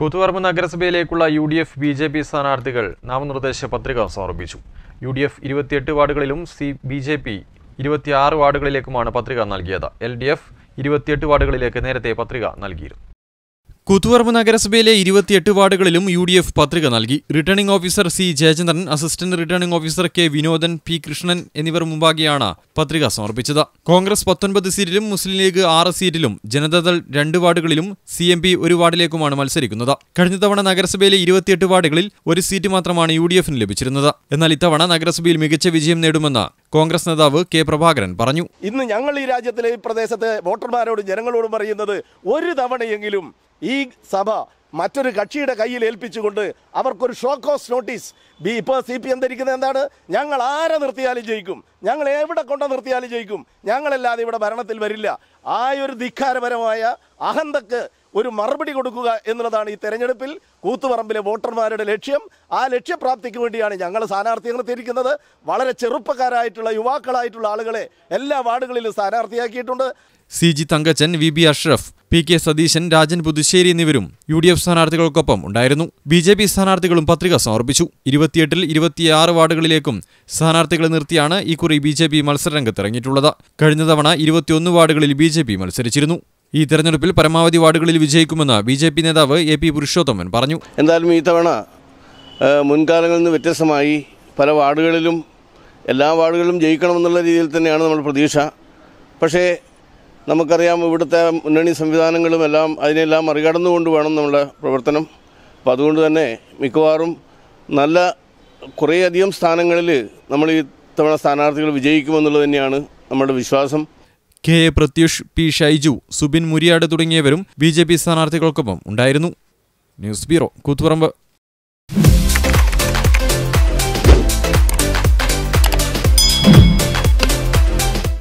കൂത്തുപറമ്പ് നഗരസഭയിലേക്കുള്ള U D F B J P സ്ഥാനാർത്ഥികൾ നാമനിർദ്ദേശ പത്രിക സമർപ്പിച്ചു യു ഡി എഫ് ഇരുപത്തിയെട്ട് വാർഡുകളിലും സി ബി ജെ പി ഇരുപത്തിയാറ് വാർഡുകളിലേക്കുമാണ് പത്രിക നൽകിയത് എൽ ഡി എഫ് ഇരുപത്തിയെട്ട് വാർഡുകളിലേക്ക് നേരത്തെ പത്രിക നൽകിയിരുന്നു കൂത്തുപറമ്പ് നഗരസഭയിലെ ഇരുപത്തിയെട്ട് വാർഡുകളിലും യു ഡി എഫ് പത്രിക നൽകി returning officer C Jayachandran assistant returning officer K Vinodan P Krishnan എന്നിവർ മുമ്പാകെയാണ് പത്രിക സമർപ്പിച്ചത് കോൺഗ്രസ് പത്തൊൻപത് സീറ്റിലും മുസ്ലിം ലീഗ് ആറ് സീറ്റിലും ജനതാദൾ രണ്ട് വാർഡുകളിലും സി എം പി ഒരു വാർഡിലേക്കുമാണ് മത്സരിക്കുന്നത് കഴിഞ്ഞ തവണ നഗരസഭയിലെ ഇരുപത്തിയെട്ട് വാർഡുകളിൽ ഒരു സീറ്റ് മാത്രമാണ് യു ഡി എഫിന് ലഭിച്ചിരുന്നത് എന്നാൽ ഇത്തവണ നഗരസഭയിൽ മികച്ച വിജയം നേടുമെന്ന് കോൺഗ്രസ് നേതാവ് കെ പ്രഭാകരൻ പറഞ്ഞു ഇന്ന് ഞങ്ങൾ ഈ രാജ്യത്തിലെ ഈ പ്രദേശത്തെ വോട്ടർമാരോടും ജനങ്ങളോടും പറയുന്നത് ഒരു തവണയെങ്കിലും ഈ സഭ മറ്റൊരു കക്ഷിയുടെ കയ്യിൽ ഏൽപ്പിച്ചുകൊണ്ട് അവർക്കൊരു ഷോ കോസ് നോട്ടീസ് ബി ഇപ്പോൾ സി പി എം ധരിക്കുന്നത് എന്താണ് ഞങ്ങൾ ആരെ നിർത്തിയാലും ജയിക്കും ഞങ്ങൾ എവിടെ കൊണ്ട് നിർത്തിയാലും ജയിക്കും ഞങ്ങളല്ലാതെ ഇവിടെ ഭരണത്തിൽ വരില്ല ആ ഒരു ധിക്കാരപരമായ അഹന്തക്ക് ഒരു മറുപടി കൊടുക്കുക എന്നുള്ളതാണ് ഈ തെരഞ്ഞെടുപ്പിൽ കൂത്തുപറമ്പിലെ വോട്ടർമാരുടെ ലക്ഷ്യം ആ ലക്ഷ്യപ്രാപ്തിക്ക് വേണ്ടിയാണ് ഞങ്ങൾ സ്ഥാനാർത്ഥിയെ നിർത്തിയിരിക്കുന്നത് വളരെ ചെറുപ്പക്കാരായിട്ടുള്ള യുവാക്കളായിട്ടുള്ള ആളുകളെ എല്ലാ വാർഡുകളിലും സ്ഥാനാർത്ഥിയാക്കിയിട്ടുണ്ട് C G Thankachan V B Ashraf P K Satheesan Rajan Puthussery എന്നിവരും യു ഡി എഫ് സ്ഥാനാർത്ഥികൾക്കൊപ്പം ഉണ്ടായിരുന്നു ബി ജെ പി സ്ഥാനാർത്ഥികളും പത്രിക സമർപ്പിച്ചു ഇരുപത്തിയെട്ടിൽ ഇരുപത്തിയാറ് വാർഡുകളിലേക്കും സ്ഥാനാർത്ഥികളെ നിർത്തിയാണ് ഇക്കുറി ബി ജെ പി ഇറങ്ങിയിട്ടുള്ളത് കഴിഞ്ഞ തവണ ഇരുപത്തിയൊന്ന് വാർഡുകളിൽ ബി ജെ പി മത്സരിച്ചിരുന്നു ഈ തെരഞ്ഞെടുപ്പിൽ പരമാവധി വാർഡുകളിൽ വിജയിക്കുമെന്ന് ബി ജെ പി നേതാവ് എ പി പുരുഷോത്തമൻ പറഞ്ഞു എന്തായാലും ഈ തവണ മുൻകാലങ്ങളിൽ നിന്ന് വ്യത്യസ്തമായി പല വാർഡുകളിലും എല്ലാ വാർഡുകളിലും ജയിക്കണമെന്നുള്ള രീതിയിൽ തന്നെയാണ് നമ്മൾ പ്രതീക്ഷ പക്ഷേ നമുക്കറിയാം ഇവിടുത്തെ മുന്നണി സംവിധാനങ്ങളും എല്ലാം അതിനെല്ലാം മറികടന്നുകൊണ്ട് വേണം നമ്മുടെ പ്രവർത്തനം അപ്പോൾ അതുകൊണ്ട് തന്നെ മിക്കവാറും നല്ല കുറേയധികം സ്ഥാനങ്ങളിൽ നമ്മൾ ഈ തവണ സ്ഥാനാർത്ഥികൾ വിജയിക്കുമെന്നുള്ളത് തന്നെയാണ് നമ്മുടെ വിശ്വാസം K A Prathyush P Shaiju Subin Muriyad തുടങ്ങിയവരും ബി ജെ പി സ്ഥാനാർത്ഥികൾക്കൊപ്പം ഉണ്ടായിരുന്നു ന്യൂസ് ബ്യൂറോ കൂത്തുപറമ്പ്